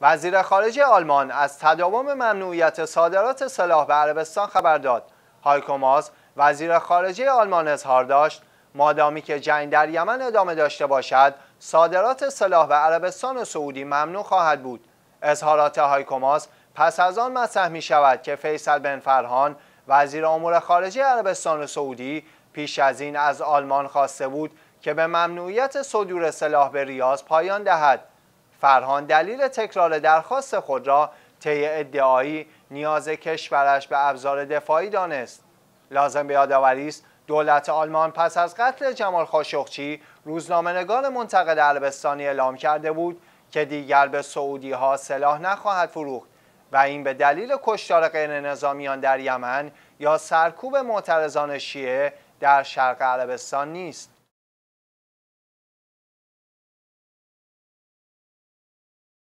وزیر خارجه آلمان از تداوم ممنوعیت صادرات سلاح به عربستان خبر داد. هایکوماس وزیر خارجه آلمان اظهار داشت مادامی که جنگ در یمن ادامه داشته باشد صادرات سلاح به عربستان و سعودی ممنوع خواهد بود. اظهارات هایکوماس پس از آن مطرح می شود که فیصل بن فرهان وزیر امور خارجه عربستان و سعودی پیش از این از آلمان خواسته بود که به ممنوعیت صدور سلاح به ریاض پایان دهد. فرهان دلیل تکرار درخواست خود را طی ادعایی نیاز کشورش به ابزار دفاعی دانست لازم به یادآوری است دولت آلمان پس از قتل جمال خاشقچی روزنامهنگار منتقد عربستانی اعلام کرده بود که دیگر به سعودی ها سلاح نخواهد فروخت و این به دلیل کشتار غیر نظامیان در یمن یا سرکوب معترضان شیعه در شرق عربستان نیست